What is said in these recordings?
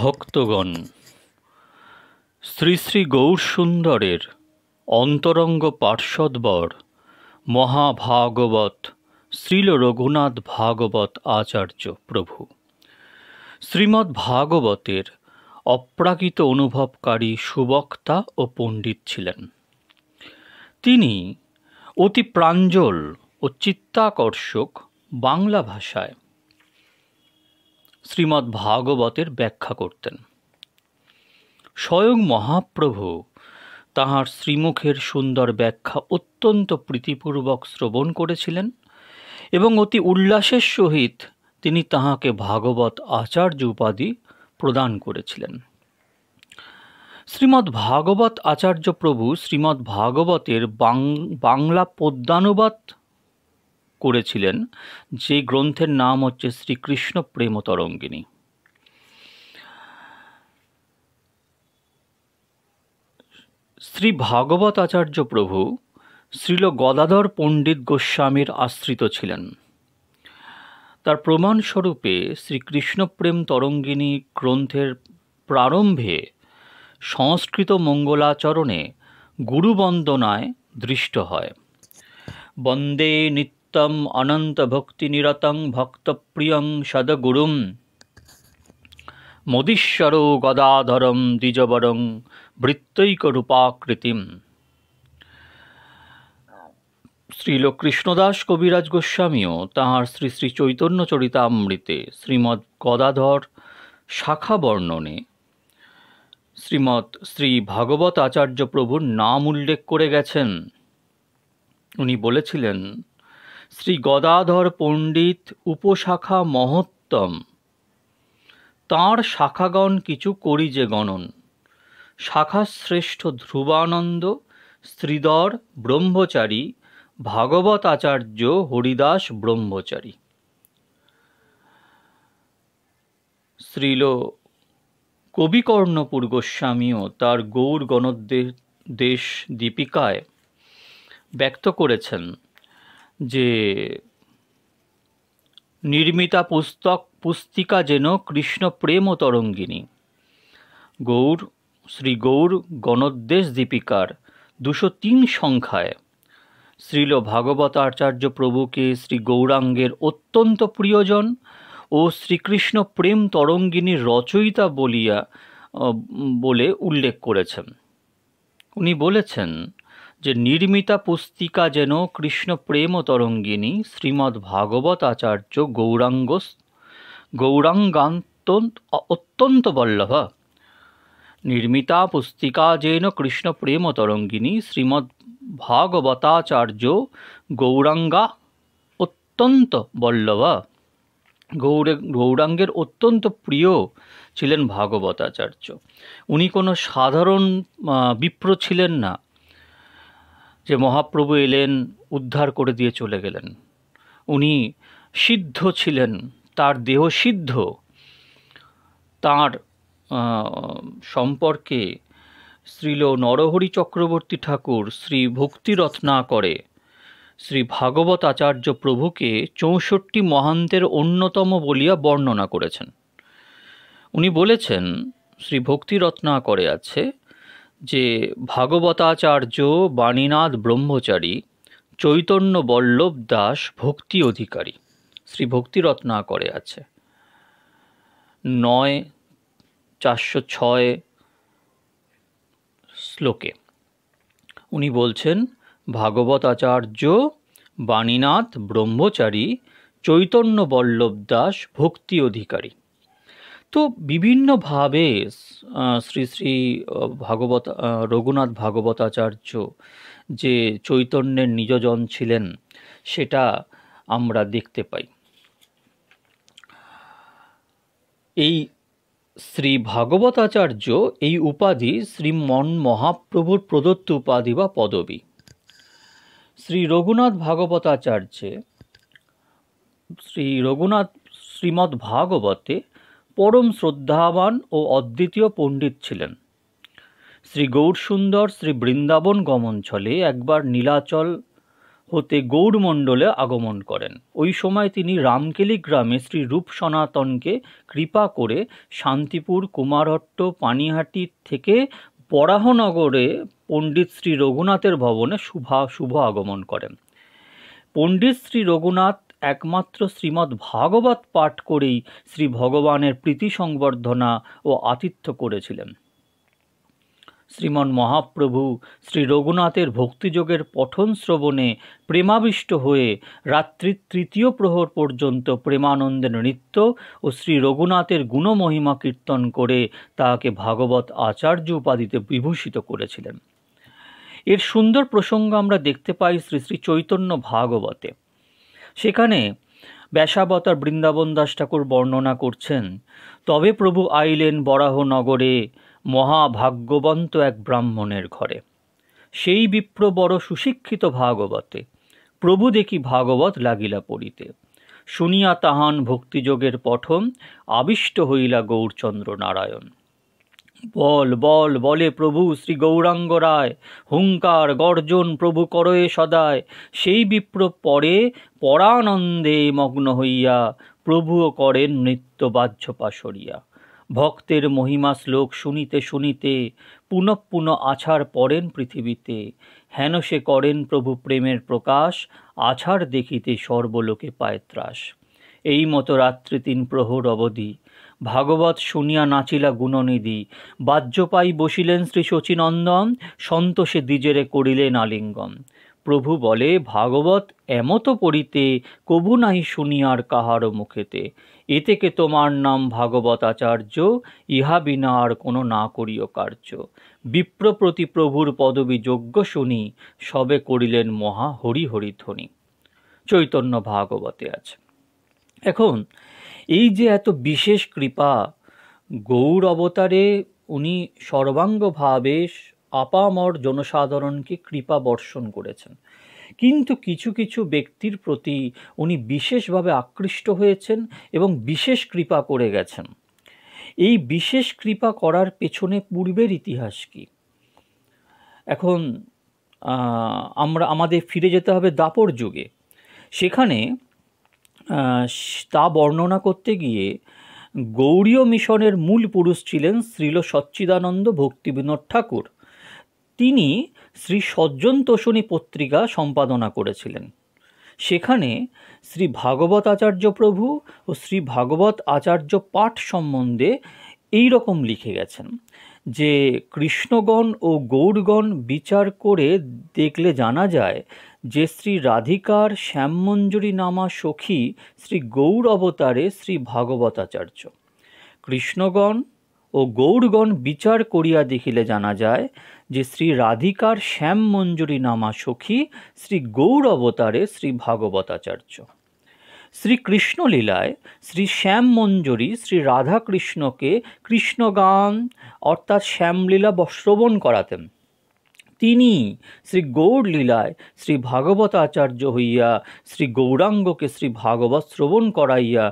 ভক্তগণ শ্রী শ্রী গৌরসুন্দরের অন্তরঙ্গ পার্শ্বদবর মহাভাগবত শ্রীল রঘুনাথ ভাগবত আচার্য প্রভু শ্রীমদ্ ভাগবতের অপ্রাকৃত অনুভবকারী সুবক্তা ও পণ্ডিত ছিলেন তিনি অতি প্রাঞ্জল ও চিত্তাকর্ষক বাংলা ভাষায় শ্রীমদ্ ভাগবতের ব্যাখ্যা করতেন স্বয়ং মহাপ্রভু তাহার শ্রীমুখের সুন্দর ব্যাখ্যা অত্যন্ত প্রীতিপূর্বক শ্রবণ করেছিলেন এবং অতি উল্লাসের সহিত তিনি তাহাকে ভাগবত আচার্য উপাধি প্রদান করেছিলেন শ্রীমদ্ ভাগবত আচার্য প্রভু শ্রীমদ্ ভাগবতের বাংলা পদ্যানুবাদ করেছিলেন যে গ্রন্থের নাম হচ্ছে শ্রীকৃষ্ণ প্রেম তরঙ্গিনী শ্রী ভাগবত আচার্য প্রভু শ্রীল গদাধর পণ্ডিত গোস্বামীর আশ্রিত ছিলেন তার প্রমাণস্বরূপে শ্রীকৃষ্ণপ্রেম তরঙ্গিনী গ্রন্থের প্রারম্ভে সংস্কৃত মঙ্গলাচরণে গুরুবন্দনায় দৃষ্ট হয় বন্দে নিত্য সত্যম নিরতং ভক্তপ্রিয়ং সদগুরুম মদীশ্বর গদাধরম দ্বিজবরং বৃত্তৈক রূপাকৃতিম শ্রীল কৃষ্ণদাস কবিরাজ গোস্বামীও তাঁহার শ্রী শ্রী চৈতন্য চরিতামৃতে শ্রীমদ গদাধর শাখা বর্ণনে শ্রীমৎ শ্রী ভাগবত আচার্য প্রভুর নাম উল্লেখ করে গেছেন উনি বলেছিলেন শ্রী গদাধর পণ্ডিত উপশাখা মহত্তম তাঁর শাখাগণ কিছু করি যে গণন শাখাশ্রেষ্ঠ ধ্রুবানন্দ শ্রীধর ব্রহ্মচারী ভাগবত আচার্য হরিদাস ব্রহ্মচারী শ্রীল কবিকর্ণপুর গোস্বামীও তার গৌর গণদ্দেশ দীপিকায় ব্যক্ত করেছেন যে নির্মিতা পুস্তক পুস্তিকা যেন কৃষ্ণ প্রেম তরঙ্গিনী গৌর শ্রী গৌর গণোদ্দেশ দীপিকার দুশো তিন সংখ্যায় শ্রীল আচার্য প্রভুকে শ্রী গৌরাঙ্গের অত্যন্ত প্রিয়জন ও শ্রীকৃষ্ণ প্রেম তরঙ্গিনীর রচয়িতা বলিয়া বলে উল্লেখ করেছেন উনি বলেছেন যে নির্মিতা পুস্তিকা যেন কৃষ্ণ প্রেম তরঙ্গিনী শ্রীমদ্ ভাগবত আচার্য গৌরাঙ্গ গৌরাঙ্গান্ত অত্যন্ত বল্লভ নির্মিতা পুস্তিকা যেন কৃষ্ণ প্রেম তরঙ্গিনী শ্রীমদ্ ভাগবতাচার্য গৌরাঙ্গা অত্যন্ত বল্লভ গৌরে গৌরাঙ্গের অত্যন্ত প্রিয় ছিলেন ভাগবতাচার্য উনি কোনো সাধারণ বিপ্র ছিলেন না যে মহাপ্রভু এলেন উদ্ধার করে দিয়ে চলে গেলেন উনি সিদ্ধ ছিলেন তার দেহ সিদ্ধ তার সম্পর্কে শ্রীল নরহরি চক্রবর্তী ঠাকুর শ্রী ভক্তিরত্না করে শ্রী ভাগবত আচার্য প্রভুকে চৌষট্টি মহান্তের অন্যতম বলিয়া বর্ণনা করেছেন উনি বলেছেন শ্রী ভক্তিরত্না করে আছে যে ভাগবতাচার্য বাণীনাথ ব্রহ্মচারী চৈতন্য বল্লভ দাস ভক্তি অধিকারী শ্রী ভক্তিরত্না করে আছে নয় চারশো ছয় শ্লোকে উনি বলছেন ভাগবত আচার্য বাণীনাথ ব্রহ্মচারী চৈতন্য বল্লভ দাস ভক্তি অধিকারী তো বিভিন্নভাবে শ্রী শ্রী ভাগবত রঘুনাথ ভাগবতাচার্য যে চৈতন্যের নিজজন ছিলেন সেটা আমরা দেখতে পাই এই শ্রী ভাগবতাচার্য এই উপাধি শ্রীমন মহাপ্রভুর প্রদত্ত উপাধি বা পদবী শ্রী রঘুনাথ ভাগবতাচার্যে শ্রী রঘুনাথ শ্রীমদ্ ভাগবতে পরম শ্রদ্ধাবান ও অদ্বিতীয় পণ্ডিত ছিলেন শ্রী গৌরসুন্দর শ্রী বৃন্দাবন গমনছলে একবার নীলাচল হতে গৌরমণ্ডলে আগমন করেন ওই সময় তিনি রামকেলি গ্রামে শ্রী রূপ সনাতনকে কৃপা করে শান্তিপুর কুমারহট্ট পানিহাটি থেকে বরাহনগরে পণ্ডিত শ্রী রঘুনাথের ভবনে শুভা শুভ আগমন করেন পণ্ডিত শ্রী রঘুনাথ একমাত্র শ্রীমদ্ ভাগবত পাঠ করেই শ্রী ভগবানের প্রীতি সংবর্ধনা ও আতিথ্য করেছিলেন শ্রীমন মহাপ্রভু শ্রী রঘুনাথের ভক্তিযোগের পঠন শ্রবণে প্রেমাবিষ্ট হয়ে রাত্রির তৃতীয় প্রহর পর্যন্ত প্রেমানন্দের নৃত্য ও শ্রী রঘুনাথের গুণমহিমা কীর্তন করে তাকে ভাগবত আচার্য উপাধিতে বিভূষিত করেছিলেন এর সুন্দর প্রসঙ্গ আমরা দেখতে পাই শ্রী শ্রী চৈতন্য ভাগবতে সেখানে ব্যাসাবতার বৃন্দাবন দাস ঠাকুর বর্ণনা করছেন তবে প্রভু আইলেন বরাহ নগরে মহাভাগ্যবন্ত এক ব্রাহ্মণের ঘরে সেই বিপ্র বড় সুশিক্ষিত ভাগবতে প্রভু দেখি ভাগবত লাগিলা পড়িতে শুনিয়া তাহান ভক্তিযোগের পঠন আবিষ্ট হইলা গৌরচন্দ্র নারায়ণ বল বল বলে প্রভু শ্রী গৌরাঙ্গ রায় হুঙ্কার গর্জন প্রভু করয়ে সদায় সেই বিপ্র পরে পরানন্দে মগ্ন হইয়া প্রভুও করেন নৃত্য বাহ্য পাশরিয়া ভক্তের মহিমা শ্লোক শুনিতে শুনিতে পুনঃপুন আছাড় পড়েন পৃথিবীতে হেন সে করেন প্রভু প্রেমের প্রকাশ আছাড় দেখিতে সর্বলোকে পায় ত্রাস এই মতো রাত্রি তিন প্রহর অবধি ভাগবত শুনিয়া নাচিলা গুণনিধি বাহ্যপাই বসিলেন শ্রী শচীনন্দন সন্তোষে দ্বিজেরে করিলেন আলিঙ্গন প্রভু বলে ভাগবত এমত পড়িতে কবু নাই শুনিয়ার কাহারও মুখেতে এ থেকে তোমার নাম ভাগবত আচার্য ইহা বিনা আর কোনো না করিও কার্য বিপ্রপ্রতি প্রভুর পদবী যোগ্য শুনি সবে করিলেন মহা হরিহরিধ্বনি চৈতন্য ভাগবতে আছে এখন এই যে এত বিশেষ কৃপা গৌর অবতারে উনি সর্বাঙ্গভাবে আপামর জনসাধারণকে কৃপা বর্ষণ করেছেন কিন্তু কিছু কিছু ব্যক্তির প্রতি উনি বিশেষভাবে আকৃষ্ট হয়েছেন এবং বিশেষ কৃপা করে গেছেন এই বিশেষ কৃপা করার পেছনে পূর্বের ইতিহাস কি এখন আমরা আমাদের ফিরে যেতে হবে দাপর যুগে সেখানে তা বর্ণনা করতে গিয়ে গৌরীয় মিশনের মূল পুরুষ ছিলেন শ্রীল সচ্চিদানন্দ ভক্তিবিনোদ ঠাকুর তিনি শ্রী সজ্জন তোষণী পত্রিকা সম্পাদনা করেছিলেন সেখানে শ্রী ভাগবত আচার্য প্রভু ও শ্রী ভাগবত আচার্য পাঠ সম্বন্ধে এই রকম লিখে গেছেন যে কৃষ্ণগণ ও গৌরগণ বিচার করে দেখলে জানা যায় যে শ্রী রাধিকার শ্যামমঞ্জুরি নামা সখী শ্রী গৌর অবতারে শ্রী ভাগবতাচার্য কৃষ্ণগণ ও গৌরগণ বিচার করিয়া দেখিলে জানা যায় যে শ্রী রাধিকার শ্যামমঞ্জুরি নামা সখী শ্রী গৌর অবতারে শ্রী ভাগবতাচার্য শ্রীকৃষ্ণলীলায় শ্রী শ্যাম মঞ্জুরি শ্রী রাধাকৃষ্ণকে কৃষ্ণগান অর্থাৎ শ্যামলীলা শ্রবণ করাতেন তিনি শ্রী গৌর লীলায় শ্রী ভাগবত আচার্য হইয়া শ্রী গৌরাঙ্গকে শ্রী ভাগবত শ্রবণ করাইয়া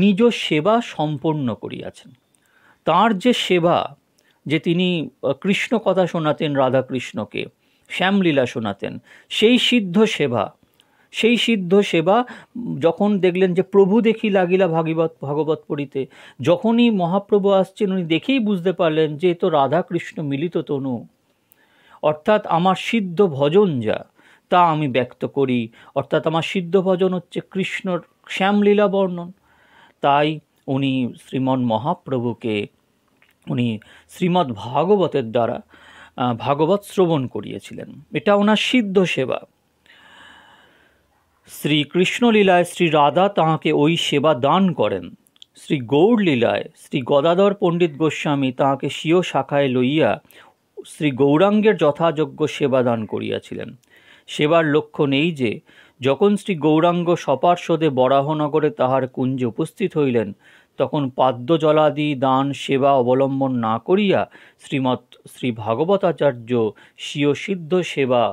নিজ সেবা সম্পন্ন করিয়াছেন তার যে সেবা যে তিনি কৃষ্ণ কথা শোনাতেন রাধাকৃষ্ণকে শ্যামলীলা শোনাতেন সেই সিদ্ধ সেবা সেই সিদ্ধ সেবা যখন দেখলেন যে প্রভু দেখি লাগিলা ভাগীবত ভাগবত পড়িতে যখনই মহাপ্রভু আসছেন উনি দেখেই বুঝতে পারলেন যে তো রাধাকৃষ্ণ মিলিত তনু অর্থাৎ আমার সিদ্ধ ভজন যা তা আমি ব্যক্ত করি অর্থাৎ আমার সিদ্ধ ভজন হচ্ছে কৃষ্ণর শ্যামলীলা বর্ণন তাই উনি শ্রীমন মহাপ্রভুকে উনি শ্রীমদ্ ভাগবতের দ্বারা ভাগবত শ্রবণ করিয়েছিলেন এটা ওনার সিদ্ধ সেবা শ্রীকৃষ্ণলীলায় শ্রী রাধা তাঁহাকে ওই সেবা দান করেন শ্রী গৌড়লীলায় শ্রী গদাধর পণ্ডিত গোস্বামী তাহাকে স্বীয় শাখায় লইয়া শ্রী গৌরাঙ্গের যথাযোগ্য সেবা দান করিয়াছিলেন সেবার লক্ষ্য নেই যে যখন শ্রী গৌরাঙ্গ সপার্শ্বদে বরাহনগরে তাহার কুঞ্জে উপস্থিত হইলেন তখন পাদ্যজলাদি দান সেবা অবলম্বন না করিয়া শ্রীমৎ শ্রী ভাগবতাচার্য স্বীয় সিদ্ধ সেবা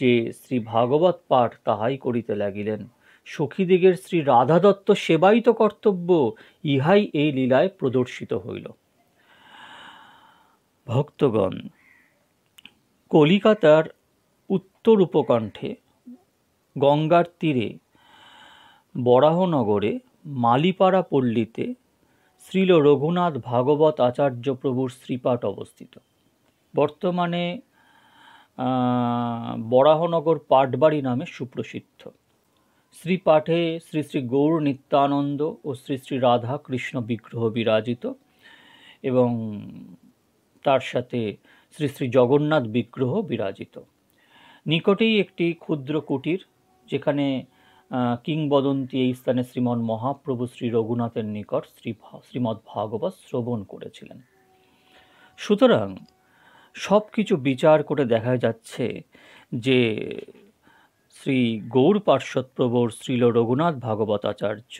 যে শ্রী ভাগবত পাঠ তাহাই করিতে লাগিলেন সখীদিগের শ্রী দত্ত সেবাই তো কর্তব্য ইহাই এই লীলায় প্রদর্শিত হইল ভক্তগণ কলিকাতার উত্তর উপকণ্ঠে গঙ্গার তীরে বরাহনগরে মালিপাড়া পল্লীতে শ্রীল রঘুনাথ ভাগবত আচার্য প্রভুর শ্রীপাঠ অবস্থিত বর্তমানে বরাহনগর পাটবাড়ি নামে সুপ্রসিদ্ধ শ্রী পাঠে শ্রী শ্রী গৌর নিত্যানন্দ ও শ্রী শ্রী রাধা কৃষ্ণ বিগ্রহ বিরাজিত এবং তার সাথে শ্রী শ্রী জগন্নাথ বিগ্রহ বিরাজিত নিকটেই একটি ক্ষুদ্র কুটির যেখানে কিংবদন্তি এই স্থানে শ্রীমন মহাপ্রভু শ্রী রঘুনাথের নিকট শ্রী ভাগবত শ্রবণ করেছিলেন সুতরাং সব কিছু বিচার করে দেখা যাচ্ছে যে শ্রী গৌর পার্শ্বদ প্রবর শ্রীল রঘুনাথ ভাগবতাচার্য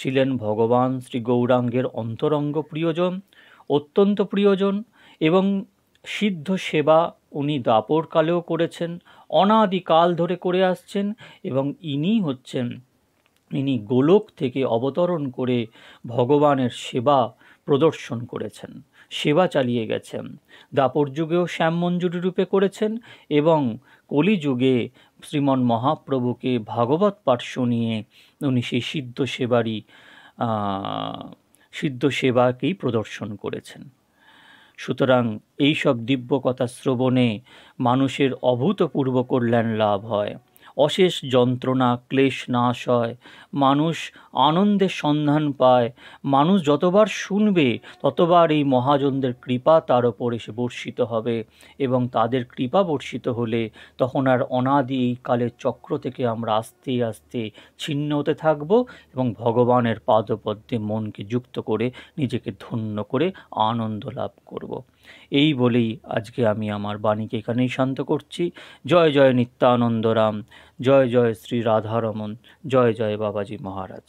ছিলেন ভগবান শ্রী গৌরাঙ্গের অন্তরঙ্গ প্রিয়জন অত্যন্ত প্রিয়জন এবং সিদ্ধ সেবা উনি দাপরকালেও করেছেন অনাদিকাল ধরে করে আসছেন এবং ইনি হচ্ছেন ইনি গোলক থেকে অবতরণ করে ভগবানের সেবা প্রদর্শন করেছেন সেবা চালিয়ে গেছেন দাপর যুগেও মঞ্জুরি রূপে করেছেন এবং কলিযুগে শ্রীমন মহাপ্রভুকে ভাগবত পাঠ শুনিয়ে উনি সেই সিদ্ধ সেবারই সিদ্ধ সেবাকেই প্রদর্শন করেছেন সুতরাং এইসব দিব্য কথা শ্রবণে মানুষের অভূতপূর্ব কল্যাণ লাভ হয় অশেষ যন্ত্রণা ক্লেশ নাশ হয় মানুষ আনন্দের সন্ধান পায় মানুষ যতবার শুনবে ততবার এই মহাজনদের কৃপা তার ওপর এসে বর্ষিত হবে এবং তাদের কৃপা বর্ষিত হলে তখন আর অনাদি এই কালের চক্র থেকে আমরা আস্তে আস্তে ছিন্ন হতে থাকব এবং ভগবানের পাদপদ্মে মনকে যুক্ত করে নিজেকে ধন্য করে আনন্দ লাভ করব এই বলেই আজকে আমি আমার বাণীকে এখানেই শান্ত করছি জয় জয় নিত্যানন্দরাম জয় জয় শ্রী রাধারমন জয় জয় বাবাজি মহারাজ